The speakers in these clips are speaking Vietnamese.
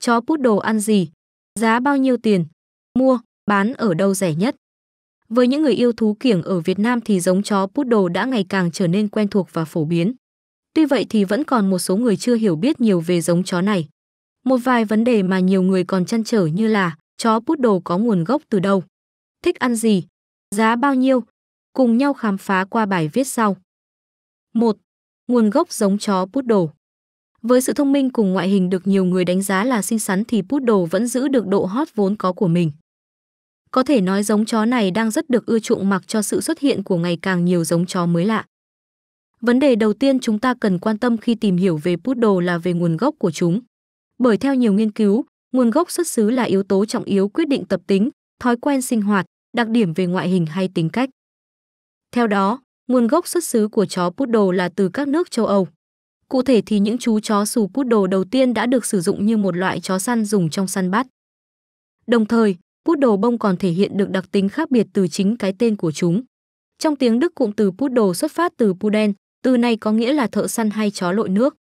Chó pút đồ ăn gì? Giá bao nhiêu tiền? Mua, bán ở đâu rẻ nhất? Với những người yêu thú kiểng ở Việt Nam thì giống chó poodle đã ngày càng trở nên quen thuộc và phổ biến. Tuy vậy thì vẫn còn một số người chưa hiểu biết nhiều về giống chó này. Một vài vấn đề mà nhiều người còn chăn trở như là chó poodle có nguồn gốc từ đâu, thích ăn gì, giá bao nhiêu, cùng nhau khám phá qua bài viết sau. 1. Nguồn gốc giống chó poodle với sự thông minh cùng ngoại hình được nhiều người đánh giá là xinh xắn thì Poodle vẫn giữ được độ hot vốn có của mình. Có thể nói giống chó này đang rất được ưa chuộng mặc cho sự xuất hiện của ngày càng nhiều giống chó mới lạ. Vấn đề đầu tiên chúng ta cần quan tâm khi tìm hiểu về Poodle là về nguồn gốc của chúng. Bởi theo nhiều nghiên cứu, nguồn gốc xuất xứ là yếu tố trọng yếu quyết định tập tính, thói quen sinh hoạt, đặc điểm về ngoại hình hay tính cách. Theo đó, nguồn gốc xuất xứ của chó Poodle là từ các nước châu Âu. Cụ thể thì những chú chó xù pút đồ đầu tiên đã được sử dụng như một loại chó săn dùng trong săn bắt. Đồng thời, pút đồ bông còn thể hiện được đặc tính khác biệt từ chính cái tên của chúng. Trong tiếng Đức cụm từ pút đồ xuất phát từ puden, từ này có nghĩa là thợ săn hay chó lội nước.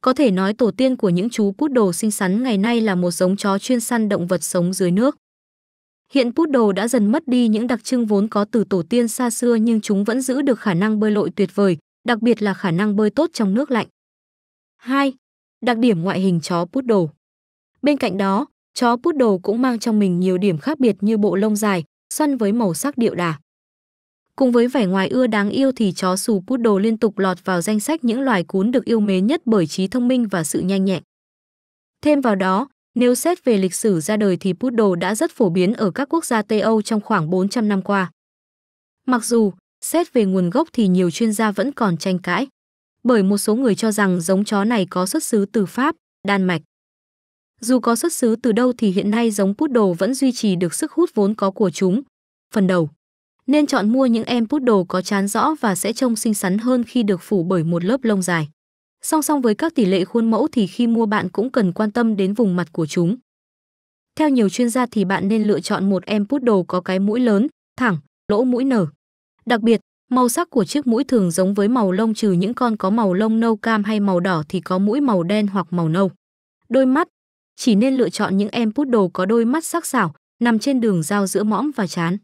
Có thể nói tổ tiên của những chú pút đồ xinh xắn ngày nay là một giống chó chuyên săn động vật sống dưới nước. Hiện pút đồ đã dần mất đi những đặc trưng vốn có từ tổ tiên xa xưa nhưng chúng vẫn giữ được khả năng bơi lội tuyệt vời, đặc biệt là khả năng bơi tốt trong nước lạnh. 2. Đặc điểm ngoại hình chó poodle. Bên cạnh đó, chó poodle cũng mang trong mình nhiều điểm khác biệt như bộ lông dài, xoăn với màu sắc điệu đà. Cùng với vẻ ngoài ưa đáng yêu thì chó sù poodle liên tục lọt vào danh sách những loài cún được yêu mến nhất bởi trí thông minh và sự nhanh nhẹn. Thêm vào đó, nếu xét về lịch sử ra đời thì poodle đã rất phổ biến ở các quốc gia Tây Âu trong khoảng 400 năm qua. Mặc dù, Xét về nguồn gốc thì nhiều chuyên gia vẫn còn tranh cãi, bởi một số người cho rằng giống chó này có xuất xứ từ Pháp, Đan Mạch. Dù có xuất xứ từ đâu thì hiện nay giống poodle vẫn duy trì được sức hút vốn có của chúng. Phần đầu, nên chọn mua những em poodle có chán rõ và sẽ trông xinh xắn hơn khi được phủ bởi một lớp lông dài. Song song với các tỷ lệ khuôn mẫu thì khi mua bạn cũng cần quan tâm đến vùng mặt của chúng. Theo nhiều chuyên gia thì bạn nên lựa chọn một em poodle có cái mũi lớn, thẳng, lỗ mũi nở, Đặc biệt, màu sắc của chiếc mũi thường giống với màu lông trừ những con có màu lông nâu cam hay màu đỏ thì có mũi màu đen hoặc màu nâu. Đôi mắt Chỉ nên lựa chọn những em poodle có đôi mắt sắc sảo, nằm trên đường giao giữa mõm và chán.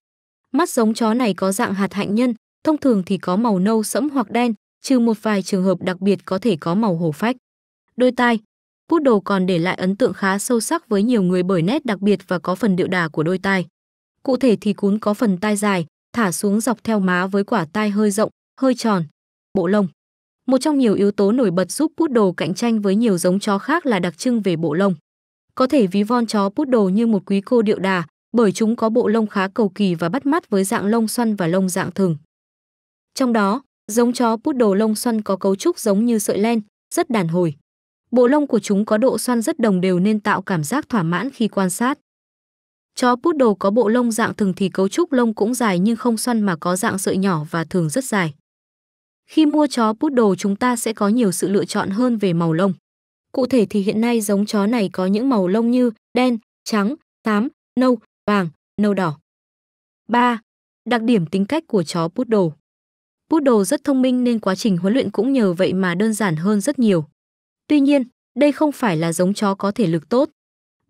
Mắt giống chó này có dạng hạt hạnh nhân, thông thường thì có màu nâu sẫm hoặc đen, trừ một vài trường hợp đặc biệt có thể có màu hổ phách. Đôi tai Poodle còn để lại ấn tượng khá sâu sắc với nhiều người bởi nét đặc biệt và có phần điệu đà của đôi tai. Cụ thể thì cún có phần tai dài, thả xuống dọc theo má với quả tai hơi rộng, hơi tròn, bộ lông. Một trong nhiều yếu tố nổi bật giúp poodle cạnh tranh với nhiều giống chó khác là đặc trưng về bộ lông. Có thể ví von chó poodle như một quý cô điệu đà, bởi chúng có bộ lông khá cầu kỳ và bắt mắt với dạng lông xoăn và lông dạng thừng. Trong đó, giống chó poodle lông xoăn có cấu trúc giống như sợi len, rất đàn hồi. Bộ lông của chúng có độ xoăn rất đồng đều nên tạo cảm giác thỏa mãn khi quan sát. Chó poodle có bộ lông dạng thừng thì cấu trúc lông cũng dài nhưng không xoăn mà có dạng sợi nhỏ và thường rất dài. Khi mua chó poodle chúng ta sẽ có nhiều sự lựa chọn hơn về màu lông. Cụ thể thì hiện nay giống chó này có những màu lông như đen, trắng, xám, nâu, vàng, nâu đỏ. 3. Đặc điểm tính cách của chó poodle. Poodle rất thông minh nên quá trình huấn luyện cũng nhờ vậy mà đơn giản hơn rất nhiều. Tuy nhiên, đây không phải là giống chó có thể lực tốt,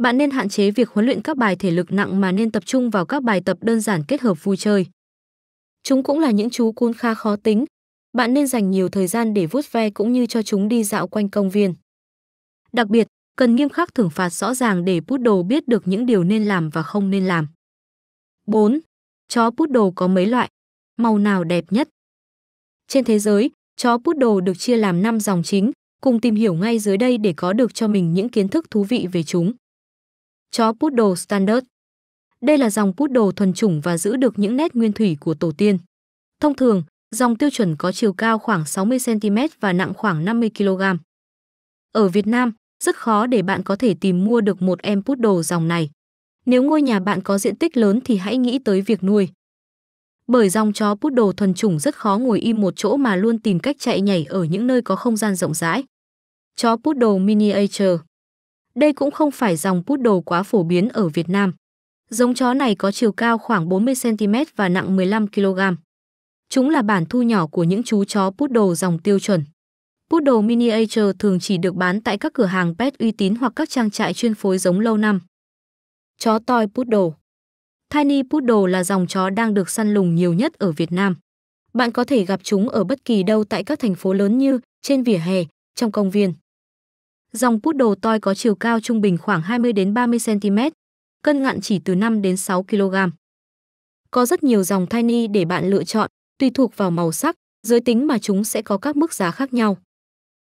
bạn nên hạn chế việc huấn luyện các bài thể lực nặng mà nên tập trung vào các bài tập đơn giản kết hợp vui chơi. Chúng cũng là những chú cún khá khó tính. Bạn nên dành nhiều thời gian để vuốt ve cũng như cho chúng đi dạo quanh công viên. Đặc biệt, cần nghiêm khắc thưởng phạt rõ ràng để poodle biết được những điều nên làm và không nên làm. 4. Chó poodle có mấy loại? Màu nào đẹp nhất? Trên thế giới, chó poodle được chia làm 5 dòng chính, cùng tìm hiểu ngay dưới đây để có được cho mình những kiến thức thú vị về chúng. Chó Poodle Standard Đây là dòng Poodle thuần chủng và giữ được những nét nguyên thủy của tổ tiên. Thông thường, dòng tiêu chuẩn có chiều cao khoảng 60cm và nặng khoảng 50kg. Ở Việt Nam, rất khó để bạn có thể tìm mua được một em Poodle dòng này. Nếu ngôi nhà bạn có diện tích lớn thì hãy nghĩ tới việc nuôi. Bởi dòng chó Poodle thuần chủng rất khó ngồi im một chỗ mà luôn tìm cách chạy nhảy ở những nơi có không gian rộng rãi. Chó Poodle Miniature đây cũng không phải dòng poodle quá phổ biến ở Việt Nam. Giống chó này có chiều cao khoảng 40cm và nặng 15 kg. Chúng là bản thu nhỏ của những chú chó poodle dòng tiêu chuẩn. Poodle miniature thường chỉ được bán tại các cửa hàng pet uy tín hoặc các trang trại chuyên phối giống lâu năm. Chó toy poodle Tiny Poodle là dòng chó đang được săn lùng nhiều nhất ở Việt Nam. Bạn có thể gặp chúng ở bất kỳ đâu tại các thành phố lớn như trên vỉa hè, trong công viên. Dòng poodle toi có chiều cao trung bình khoảng 20 đến 30 cm, cân nặng chỉ từ 5 đến 6 kg. Có rất nhiều dòng tiny để bạn lựa chọn, tùy thuộc vào màu sắc, giới tính mà chúng sẽ có các mức giá khác nhau.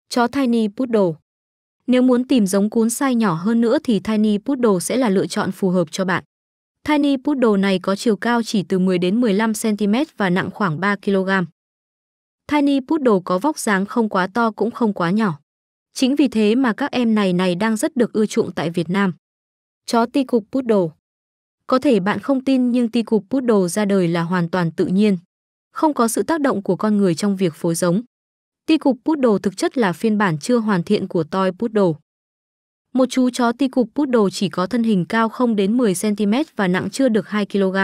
Chó tiny poodle. Nếu muốn tìm giống cún size nhỏ hơn nữa thì tiny poodle sẽ là lựa chọn phù hợp cho bạn. Tiny Poodle này có chiều cao chỉ từ 10 đến 15 cm và nặng khoảng 3 kg. Tiny Poodle có vóc dáng không quá to cũng không quá nhỏ. Chính vì thế mà các em này này đang rất được ưa chuộng tại Việt Nam. Chó ti cục poodle. Có thể bạn không tin nhưng ti cục poodle ra đời là hoàn toàn tự nhiên, không có sự tác động của con người trong việc phối giống. Ti cục poodle thực chất là phiên bản chưa hoàn thiện của toy poodle. Một chú chó ti cục poodle chỉ có thân hình cao không đến 10 cm và nặng chưa được 2 kg.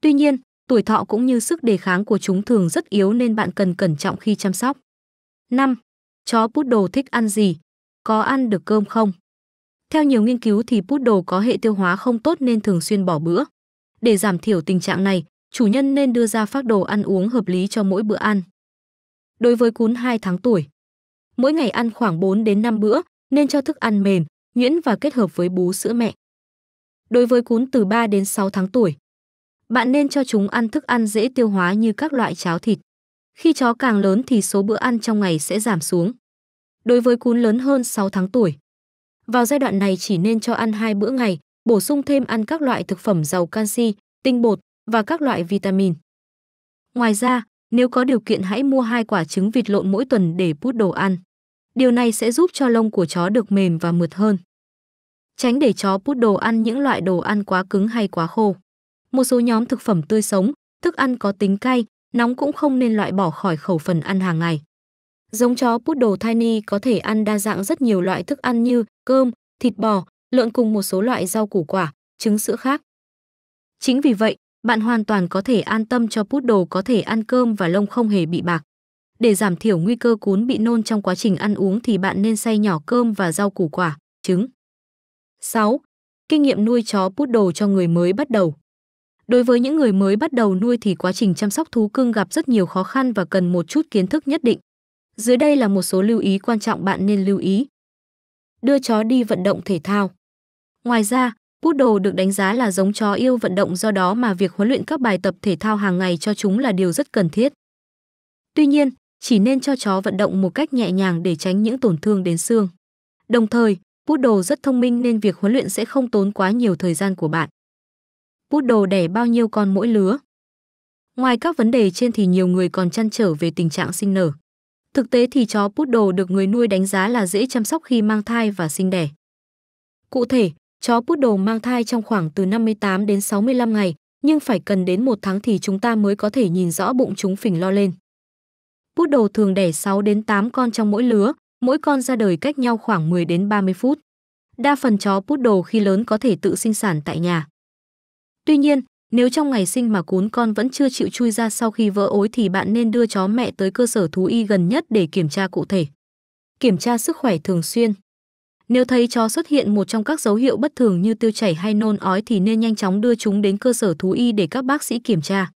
Tuy nhiên, tuổi thọ cũng như sức đề kháng của chúng thường rất yếu nên bạn cần cẩn trọng khi chăm sóc. 5. Chó poodle thích ăn gì? Có ăn được cơm không? Theo nhiều nghiên cứu thì poodle có hệ tiêu hóa không tốt nên thường xuyên bỏ bữa. Để giảm thiểu tình trạng này, chủ nhân nên đưa ra phác đồ ăn uống hợp lý cho mỗi bữa ăn. Đối với cún 2 tháng tuổi, mỗi ngày ăn khoảng 4 đến 5 bữa, nên cho thức ăn mềm, nhuyễn và kết hợp với bú sữa mẹ. Đối với cún từ 3 đến 6 tháng tuổi, bạn nên cho chúng ăn thức ăn dễ tiêu hóa như các loại cháo thịt. Khi chó càng lớn thì số bữa ăn trong ngày sẽ giảm xuống. Đối với cún lớn hơn 6 tháng tuổi, vào giai đoạn này chỉ nên cho ăn hai bữa ngày, bổ sung thêm ăn các loại thực phẩm giàu canxi, tinh bột và các loại vitamin. Ngoài ra, nếu có điều kiện hãy mua hai quả trứng vịt lộn mỗi tuần để bút đồ ăn. Điều này sẽ giúp cho lông của chó được mềm và mượt hơn. Tránh để chó bút đồ ăn những loại đồ ăn quá cứng hay quá khô. Một số nhóm thực phẩm tươi sống, thức ăn có tính cay, nóng cũng không nên loại bỏ khỏi khẩu phần ăn hàng ngày. Giống chó Poodle Tiny có thể ăn đa dạng rất nhiều loại thức ăn như cơm, thịt bò, lợn cùng một số loại rau củ quả, trứng sữa khác. Chính vì vậy, bạn hoàn toàn có thể an tâm cho Poodle có thể ăn cơm và lông không hề bị bạc. Để giảm thiểu nguy cơ cún bị nôn trong quá trình ăn uống thì bạn nên xay nhỏ cơm và rau củ quả, trứng. 6. Kinh nghiệm nuôi chó Poodle cho người mới bắt đầu. Đối với những người mới bắt đầu nuôi thì quá trình chăm sóc thú cưng gặp rất nhiều khó khăn và cần một chút kiến thức nhất định. Dưới đây là một số lưu ý quan trọng bạn nên lưu ý. Đưa chó đi vận động thể thao. Ngoài ra, Poodle được đánh giá là giống chó yêu vận động do đó mà việc huấn luyện các bài tập thể thao hàng ngày cho chúng là điều rất cần thiết. Tuy nhiên, chỉ nên cho chó vận động một cách nhẹ nhàng để tránh những tổn thương đến xương. Đồng thời, Poodle rất thông minh nên việc huấn luyện sẽ không tốn quá nhiều thời gian của bạn bút đồ đẻ bao nhiêu con mỗi lứa. Ngoài các vấn đề trên thì nhiều người còn chăn trở về tình trạng sinh nở. Thực tế thì chó bút đồ được người nuôi đánh giá là dễ chăm sóc khi mang thai và sinh đẻ. Cụ thể, chó bút đồ mang thai trong khoảng từ 58 đến 65 ngày, nhưng phải cần đến một tháng thì chúng ta mới có thể nhìn rõ bụng chúng phình lo lên. Bút đồ thường đẻ 6 đến 8 con trong mỗi lứa, mỗi con ra đời cách nhau khoảng 10 đến 30 phút. Đa phần chó bút đồ khi lớn có thể tự sinh sản tại nhà. Tuy nhiên, nếu trong ngày sinh mà cún con vẫn chưa chịu chui ra sau khi vỡ ối thì bạn nên đưa chó mẹ tới cơ sở thú y gần nhất để kiểm tra cụ thể. Kiểm tra sức khỏe thường xuyên. Nếu thấy chó xuất hiện một trong các dấu hiệu bất thường như tiêu chảy hay nôn ói thì nên nhanh chóng đưa chúng đến cơ sở thú y để các bác sĩ kiểm tra.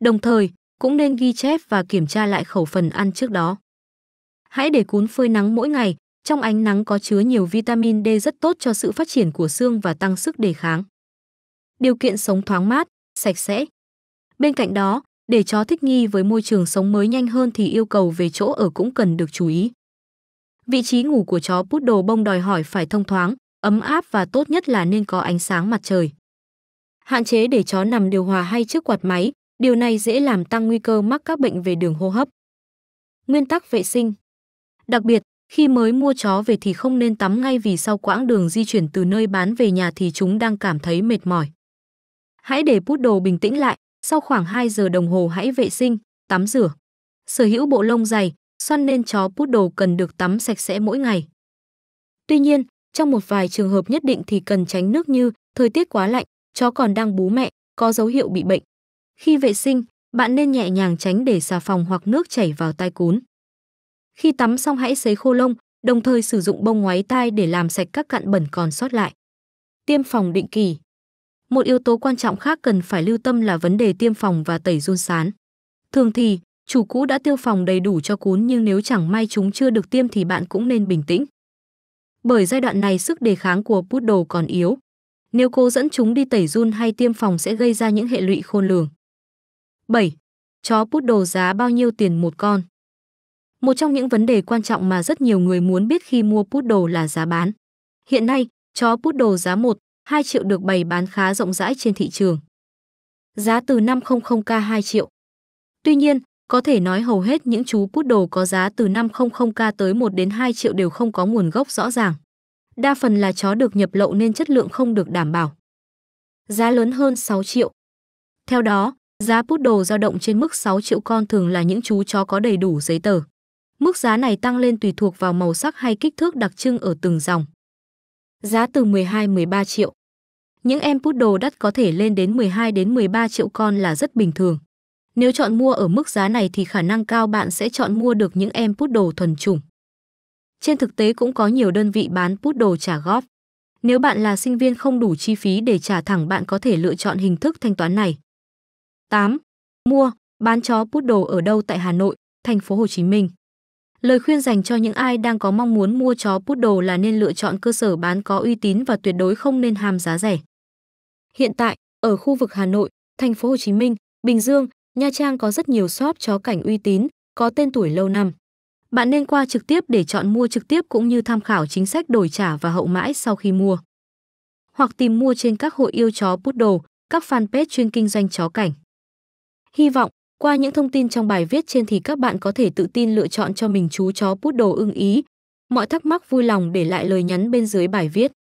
Đồng thời, cũng nên ghi chép và kiểm tra lại khẩu phần ăn trước đó. Hãy để cún phơi nắng mỗi ngày, trong ánh nắng có chứa nhiều vitamin D rất tốt cho sự phát triển của xương và tăng sức đề kháng điều kiện sống thoáng mát, sạch sẽ. Bên cạnh đó, để chó thích nghi với môi trường sống mới nhanh hơn thì yêu cầu về chỗ ở cũng cần được chú ý. Vị trí ngủ của chó poodle bông đòi hỏi phải thông thoáng, ấm áp và tốt nhất là nên có ánh sáng mặt trời. Hạn chế để chó nằm điều hòa hay trước quạt máy, điều này dễ làm tăng nguy cơ mắc các bệnh về đường hô hấp. Nguyên tắc vệ sinh Đặc biệt, khi mới mua chó về thì không nên tắm ngay vì sau quãng đường di chuyển từ nơi bán về nhà thì chúng đang cảm thấy mệt mỏi. Hãy để poodle bình tĩnh lại, sau khoảng 2 giờ đồng hồ hãy vệ sinh, tắm rửa. Sở hữu bộ lông dày, xoăn nên chó poodle cần được tắm sạch sẽ mỗi ngày. Tuy nhiên, trong một vài trường hợp nhất định thì cần tránh nước như thời tiết quá lạnh, chó còn đang bú mẹ, có dấu hiệu bị bệnh. Khi vệ sinh, bạn nên nhẹ nhàng tránh để xà phòng hoặc nước chảy vào tai cún. Khi tắm xong hãy sấy khô lông, đồng thời sử dụng bông ngoáy tai để làm sạch các cặn bẩn còn sót lại. Tiêm phòng định kỳ một yếu tố quan trọng khác cần phải lưu tâm là vấn đề tiêm phòng và tẩy run sán. Thường thì, chủ cũ đã tiêu phòng đầy đủ cho cún nhưng nếu chẳng may chúng chưa được tiêm thì bạn cũng nên bình tĩnh. Bởi giai đoạn này sức đề kháng của poodle còn yếu. Nếu cố dẫn chúng đi tẩy run hay tiêm phòng sẽ gây ra những hệ lụy khôn lường. 7. Chó poodle giá bao nhiêu tiền một con? Một trong những vấn đề quan trọng mà rất nhiều người muốn biết khi mua poodle là giá bán. Hiện nay, chó poodle giá 1, 2 triệu được bày bán khá rộng rãi trên thị trường. Giá từ 500k 2 triệu. Tuy nhiên, có thể nói hầu hết những chú bút đồ có giá từ 500k tới 1 đến 2 triệu đều không có nguồn gốc rõ ràng. Đa phần là chó được nhập lậu nên chất lượng không được đảm bảo. Giá lớn hơn 6 triệu. Theo đó, giá bút đồ dao động trên mức 6 triệu con thường là những chú chó có đầy đủ giấy tờ. Mức giá này tăng lên tùy thuộc vào màu sắc hay kích thước đặc trưng ở từng dòng giá từ 12-13 triệu. Những em poodle đắt có thể lên đến 12 đến 13 triệu con là rất bình thường. Nếu chọn mua ở mức giá này thì khả năng cao bạn sẽ chọn mua được những em poodle thuần chủng. Trên thực tế cũng có nhiều đơn vị bán poodle trả góp. Nếu bạn là sinh viên không đủ chi phí để trả thẳng bạn có thể lựa chọn hình thức thanh toán này. 8. Mua, bán chó poodle ở đâu tại Hà Nội, thành phố Hồ Chí Minh? Lời khuyên dành cho những ai đang có mong muốn mua chó poodle là nên lựa chọn cơ sở bán có uy tín và tuyệt đối không nên ham giá rẻ. Hiện tại, ở khu vực Hà Nội, thành phố Hồ Chí Minh, Bình Dương, Nha Trang có rất nhiều shop chó cảnh uy tín, có tên tuổi lâu năm. Bạn nên qua trực tiếp để chọn mua trực tiếp cũng như tham khảo chính sách đổi trả và hậu mãi sau khi mua. Hoặc tìm mua trên các hội yêu chó poodle, các fanpage chuyên kinh doanh chó cảnh. Hy vọng qua những thông tin trong bài viết trên thì các bạn có thể tự tin lựa chọn cho mình chú chó đồ ưng ý. Mọi thắc mắc vui lòng để lại lời nhắn bên dưới bài viết.